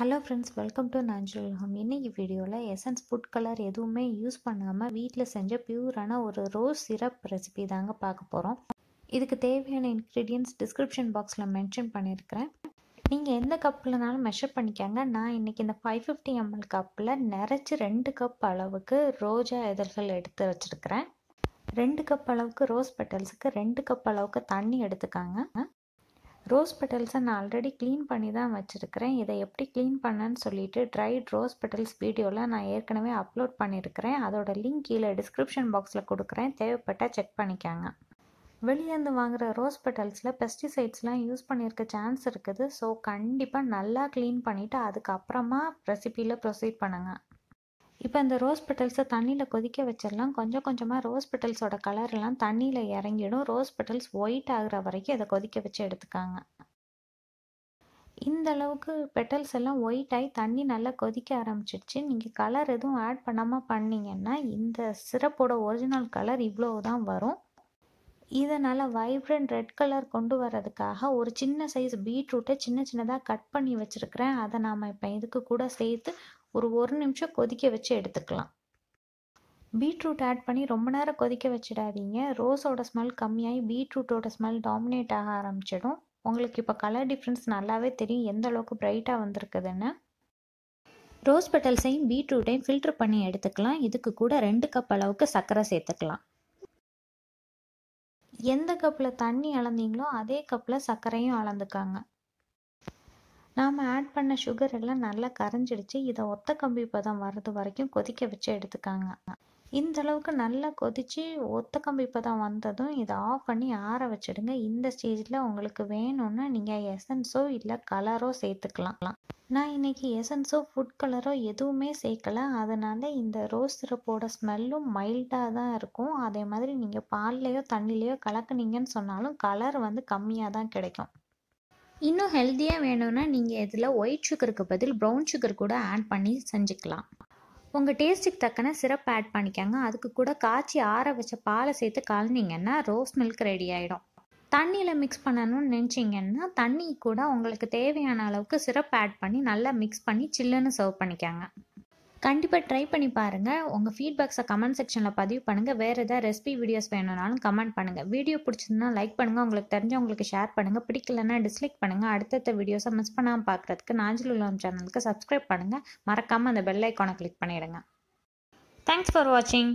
hello friends welcome to natural home இன்றைக்கி வீடியோவில் essence food colour எதுவுமே யூஸ் பண்ணாமல் வீட்டில் செஞ்ச பியூரான ஒரு ரோஸ் சிரப் ரெசிபி தாங்க பார்க்க போகிறோம் இதுக்கு தேவையான இன்க்ரீடியன்ஸ் டிஸ்கிரிப்ஷன் பாக்ஸில் மென்ஷன் பண்ணியிருக்கிறேன் நீங்கள் எந்த கப்புலனாலும் மெஷர் பண்ணிக்கோங்க நான் இன்றைக்கி இந்த ஃபைவ் ஃபிஃப்டி எம்எல் கப்பில் நிறச்சி ரெண்டு கப் அளவுக்கு ரோஜா இதழ்கள் எடுத்து வச்சுருக்கிறேன் ரெண்டு கப் அளவுக்கு ரோஸ் பெட்டல்ஸுக்கு ரெண்டு கப் அளவுக்கு தண்ணி எடுத்துக்காங்க ரோஸ் பெட்டல்ஸை நான் ஆல்ரெடி க்ளீன் பண்ணி தான் வச்சுருக்கிறேன் இதை எப்படி க்ளீன் பண்ணேன்னு சொல்லிட்டு ட்ரைட் ரோஸ் பெட்டல்ஸ் வீடியோவில் நான் ஏற்கனவே அப்லோட் பண்ணியிருக்கிறேன் அதோட லிங்க் கீழே டிஸ்கிரிப்ஷன் பாக்ஸில் கொடுக்குறேன் தேவைப்பட்டால் செக் பண்ணிக்காங்க வெளியேருந்து வாங்குகிற ரோஸ் பெட்டல்ஸில் பெஸ்டிசைட்ஸ்லாம் யூஸ் பண்ணியிருக்க சான்ஸ் இருக்குது ஸோ கண்டிப்பாக நல்லா க்ளீன் பண்ணிவிட்டு அதுக்கப்புறமா ரெசிபியில் ப்ரொசீட் பண்ணுங்கள் இப்போ இந்த ரோஸ் பெட்டல்ஸை தண்ணியில் கொதிக்க வச்சிடலாம் கொஞ்சம் கொஞ்சமாக ரோஸ் பெட்டல்ஸோட கலர்லாம் தண்ணியில் இறங்கிடும் ரோஸ் பெட்டல்ஸ் ஒயிட் ஆகிற வரைக்கும் அதை கொதிக்க வச்சு எடுத்துக்காங்க இந்த அளவுக்கு பெட்டல்ஸ் எல்லாம் ஒயிட் ஆகி தண்ணி நல்லா கொதிக்க ஆரம்பிச்சிடுச்சு நீங்கள் கலர் எதுவும் ஆட் பண்ணாமல் பண்ணிங்கன்னா இந்த சிரப்போட ஒரிஜினல் கலர் இவ்வளோ தான் வரும் இதை நல்லா வைப்ரண்ட் ரெட் கலர் கொண்டு வர்றதுக்காக ஒரு சின்ன சைஸ் பீட்ரூட்டை சின்ன சின்னதாக கட் பண்ணி வச்சுருக்கிறேன் அதை நாம் இப்போ இதுக்கு கூட சேர்த்து ஒரு ஒரு நிமிஷம் கொதிக்க வச்சு எடுத்துக்கலாம் பீட்ரூட் ஆட் பண்ணி ரொம்ப நேரம் கொதிக்க வச்சிடாதீங்க ரோஸோட ஸ்மெல் கம்மியாகி பீட்ரூட்டோட ஸ்மெல் டாமினேட் ஆக ஆரம்பிச்சிடும் உங்களுக்கு இப்போ கலர் டிஃப்ரென்ஸ் நல்லாவே தெரியும் எந்த அளவுக்கு பிரைட்டாக வந்திருக்குதுன்னு ரோஸ் பெட்டல்ஸையும் பீட்ரூட்டையும் ஃபில்ட்ரு பண்ணி எடுத்துக்கலாம் இதுக்கு கூட ரெண்டு கப் அளவுக்கு சர்க்கரை சேர்த்துக்கலாம் எந்த கப்பில் தண்ணி அளந்தீங்களோ அதே கப்பில் சர்க்கரையும் அளந்துக்காங்க நாம் ஆட் பண்ண சுகர் எல்லாம் நல்லா கரைஞ்சிடுச்சு இதை ஒத்த கம்பி பதம் வர்றது வரைக்கும் கொதிக்க வச்சு எடுத்துக்காங்க இந்த அளவுக்கு நல்லா கொதித்து ஒத்த கம்பி பதம் வந்ததும் இதை ஆஃப் பண்ணி ஆற வச்சிடுங்க இந்த ஸ்டேஜில் உங்களுக்கு வேணும்னா நீங்கள் எசன்ஸோ இல்லை கலரோ சேர்த்துக்கலாம் நான் இன்றைக்கி எசன்ஸோ ஃபுட் கலரோ எதுவுமே சேர்க்கல அதனால் இந்த ரோஸ் சிரப்போட ஸ்மெல்லும் மைல்டாக தான் இருக்கும் அதே மாதிரி நீங்கள் பால்லையோ தண்ணிலையோ கலக்குனீங்கன்னு சொன்னாலும் கலர் வந்து கம்மியாக தான் கிடைக்கும் இன்னும் ஹெல்த்தியாக வேணும்னா நீங்கள் இதில் ஒயிட் சுகருக்கு பதில் ப்ரௌன் சுகர் கூட ஆட் பண்ணி செஞ்சுக்கலாம் உங்கள் டேஸ்ட்டுக்கு தக்கன சிரப் ஆட் பண்ணிக்கோங்க அதுக்கு கூட காய்ச்சி ஆற வச்ச பாலை சேர்த்து கலந்தீங்கன்னா ரோஸ் மில்க் ரெடி ஆகிடும் தண்ணியில் மிக்ஸ் பண்ணணும்னு நினச்சிங்கன்னா தண்ணி கூட உங்களுக்கு தேவையான அளவுக்கு சிரப் ஆட் பண்ணி நல்லா மிக்ஸ் பண்ணி சில்லுன்னு சர்வ் பண்ணிக்கோங்க கண்டிப்பாக ட்ரை பண்ணி பாருங்கள் உங்கள் ஃபீட்பேக்ஸை கமெண்ட் செக்ஷனில் பதிவு பண்ணுங்கள் வேறு எதாவது ரெசிபி வீடியோஸ் வேணும்னாலும் கமெண்ட் பண்ணுங்கள் வீடியோ பிடிச்சதுன்னா லைக் பண்ணுங்கள் உங்களுக்கு தெரிஞ்ச உங்களுக்கு ஷேர் பண்ணுங்கள் பிடிக்கலன்னா டிஸ்லைக் பண்ணுங்கள் அடுத்தடுத்த வீடியோஸை மிஸ் பண்ணாமல் பார்க்குறதுக்கு நாஞ்சில் உள்ள சேனலுக்கு சப்ஸ்கிரைப் பண்ணுங்கள் மறக்காமல் அந்த பெல் ஐக்கானை கிளிக் பண்ணிவிடுங்க தேங்க்ஸ் ஃபார் வாட்சிங்